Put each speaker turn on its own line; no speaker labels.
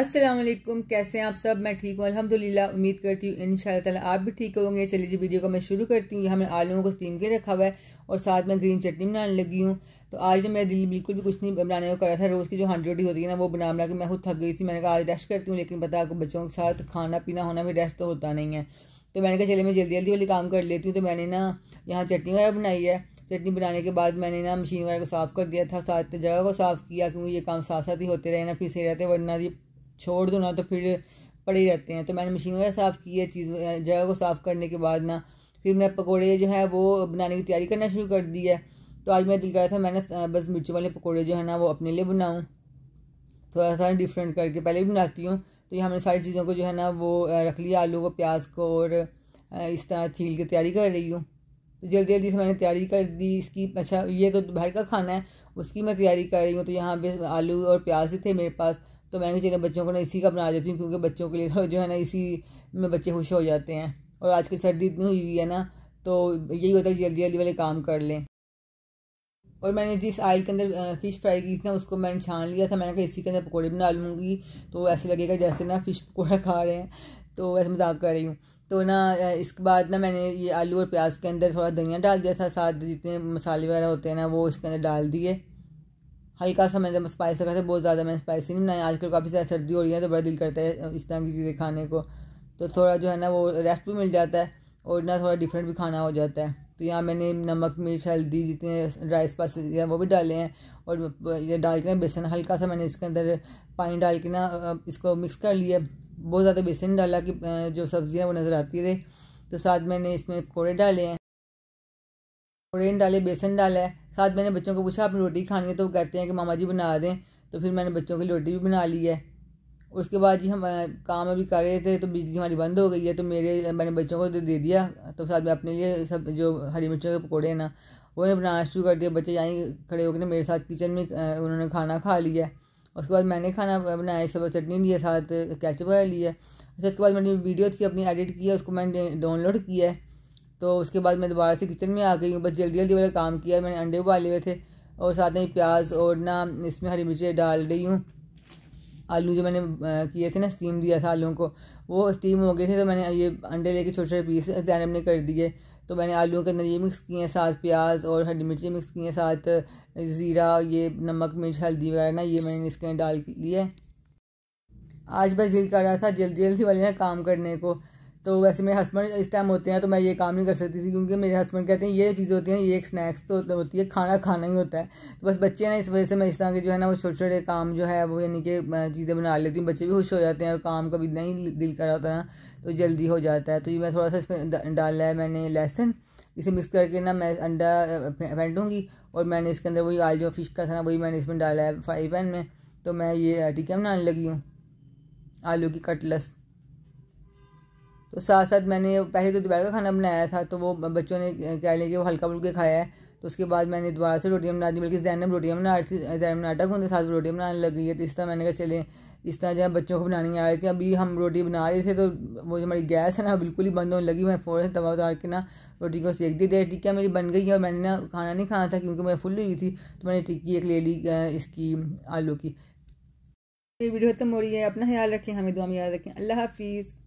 असलम कैसे हैं आप सब मैं ठीक हूँ अल्हम्दुलिल्लाह उम्मीद करती हूँ इन ताला आप भी ठीक होंगे चलिए जी वीडियो को मैं शुरू करती हूँ यहाँ मैंने आलूओं को स्टीम के रखा हुआ है और साथ में ग्रीन चटनी बनाने लगी हूँ तो आज जो मेरा दिल बिल्कुल भी कुछ नहीं बनाने को करा था रोज़ की जो हांडी रोटी होती है ना वो बना बना के मैं खुद थक गई थी मैंने कहा आज रेस्ट करती हूँ लेकिन पता आपको बच्चों के साथ खाना पीना होना भी रेस्ट तो होता नहीं है तो मैंने कहा चले मैं जल्दी जल्दी वाली काम कर लेती हूँ तो मैंने ना यहाँ चटनी वगैरह बनाई है चटनी बनाने के बाद मैंने ना मशीन वगैरह को साफ़ कर दिया था साथ जगह को साफ़ किया क्योंकि ये काम साथ साथ ही होते रहे ना फिर से रहते वरना ये छोड़ दो ना तो फिर पड़े रहते हैं तो मैंने मशीन वगैरह साफ़ की है चीज़ जगह को साफ़ करने के बाद ना फिर मैं पकौड़े जो है वो बनाने की तैयारी करना शुरू कर दी है तो आज मैं दिल कर रहा था मैंने बस मिर्ची वाले पकौड़े जो है ना वो अपने लिए बनाऊँ थोड़ा सा डिफरेंट करके पहले भी बनाती हूँ तो ये हमने सारी चीज़ों को जो है ना वो रख लिया आलू को प्याज को और इस तरह छील की तैयारी कर रही हूँ तो जल्दी जल्दी से मैंने तैयारी कर दी इसकी अच्छा ये तो दोपहर का खाना है उसकी मैं तैयारी कर रही हूँ तो यहाँ पे आलू और प्याज ही थे मेरे पास तो मैंने चलो बच्चों को ना इसी का बना देती हूँ क्योंकि बच्चों के लिए तो जो है ना इसी में बच्चे खुश हो जाते हैं और आज की सर्दी इतनी हुई हुई है ना तो यही होता है जल्दी जल्दी वाले काम कर लें और मैंने जिस आयल के अंदर फ़िश फ्राई की थी ना उसको मैंने छान लिया था मैंने कहा इसी के अंदर पकौड़े बना लूँगी तो ऐसे लगेगा जैसे ना फ़िश पकौड़ा खा रहे हैं तो वैसे मजाक कर रही हूँ तो ना इसके बाद ना मैंने ये आलू और प्याज के अंदर थोड़ा धनिया डाल दिया था साथ जितने मसाले वगैरह होते हैं ना वो इसके अंदर डाल दिए हल्का सा मैंने स्पाइस रखा था बहुत ज़्यादा मैंने स्पाइसी नहीं बनाया आजकल काफ़ी ज़्यादा सर्दी हो रही है तो बड़ा दिल करता है इस तरह की चीज़ें खाने को तो थोड़ा जो है ना वो रेस्ट भी मिल जाता है और ना थोड़ा डिफरेंट भी खाना हो जाता है तो यहाँ मैंने नमक मिर्च हल्दी जितने ड्राई स्पाइस हैं वो भी डाले हैं और ये डाल के ना बेसन हल्का सा मैंने इसके अंदर पानी डाल के ना इसको मिक्स कर लिया बहुत ज़्यादा बेसन डाला कि जो सब्ज़ियाँ वो नज़र आती रहे तो साथ मैंने इसमें पकौड़े डाले हैं पकौड़े डाले बेसन डाला है साथ मैंने बच्चों को पूछा आपने रोटी खानी है तो वो कहते हैं कि मामा जी बना दें तो फिर मैंने बच्चों की रोटी भी बना ली है उसके बाद जी हम काम अभी कर रहे थे तो बिजली हमारी बंद हो गई है तो मेरे मैंने बच्चों को दे दिया तो साथ में अपने लिए सब जो हरी मिर्चों के पकौड़े हैं ना उन्हें बनाना शुरू कर दिया बच्चे यहीं खड़े होकर मेरे साथ किचन में उन्होंने खाना खा लिया उसके बाद मैंने खाना बनाया सब चटनी लिया साथ कैचअप लिया अच्छा उसके बाद मैंने वीडियो थी अपनी एडिट किया उसको मैंने डाउनलोड किया है तो उसके बाद मैं दोबारा से किचन में आ गई हूँ बस जल्दी जल्दी वाला काम किया मैंने अंडे उबाले हुए थे और साथ में प्याज और ना इसमें हरी मिर्चें डाल रही हूँ आलू जो मैंने किए थे ना स्टीम दिया था आलूओं को वो स्टीम हो गए थे तो मैंने ये अंडे लेके छोटे छोटे पीस जैनब ने कर दिए तो मैंने आलूओं के अंदर ये मिक्स किए हैं साथ प्याज और हरी मिर्ची मिक्स किए हैं साथ ज़ीरा ये नमक मिर्च हल्दी वगैरह ना ये मैंने इसके अंदर डाल लिए आज बस दिल कर रहा था जल्दी जल्दी वाले ना काम करने को तो वैसे मेरे हस्बैंड इस टाइम होते हैं तो मैं ये काम नहीं कर सकती थी क्योंकि मेरे हस्बैंड कहते हैं ये चीज़ें होती हैं ये एक स्नैक्स तो होती है खाना खाना ही होता है तो बस बच्चे ना इस वजह से मैं इस तरह के जो है ना वो छोटे छोटे काम जो है वो यानी कि चीज़ें बना लेती हूँ बच्चे भी खुश हो जाते हैं और काम कभी नहीं दिल करा होता ना तो जल्दी हो जाता है तो ये मैं थोड़ा सा इसमें डाला है मैंने लहसुन इसे मिक्स करके ना मैं अंडा फेंटूँगी और मैंने इसके अंदर वही आल जो फिश का था ना वही मैंने इसमें डाला है फ्राई पैन में तो मैं ये टिक्का बनाने लगी हूँ आलू की कटलस तो साथ साथ मैंने पहले तो दोपहर का खाना बनाया था तो वो बच्चों ने कह लिया कि वो हल्का फुल्का खाया है तो उसके बाद मैंने दोबारा से रोटियाँ बना दी बल्कि जैनब रोटियाँ बना रही थी जैनब नाटक होने साथ रोटियाँ बनाने लग गई है तो इस तरह मैंने कहा चले इस तरह जो बच्चों को बनानी आ रही थी अभी हम रोटी बना रहे थे तो वो जो हमारी गैस है ना बिल्कुल ही बंद होने लगी मैं फ़ौरन दवा उतार के ना रोटी को सेक दी देर तो टिक्किया मेरी बन गई और मैंने ना खाना नहीं खाना था क्योंकि मैं फुल हुई थी तो मैंने टिक्की एक ले ली इसकी आलू की ये वीडियो खत्म हो रही है अपना ख्याल रखें हमें दुआ में याद रखें अल्लाह हाफिज़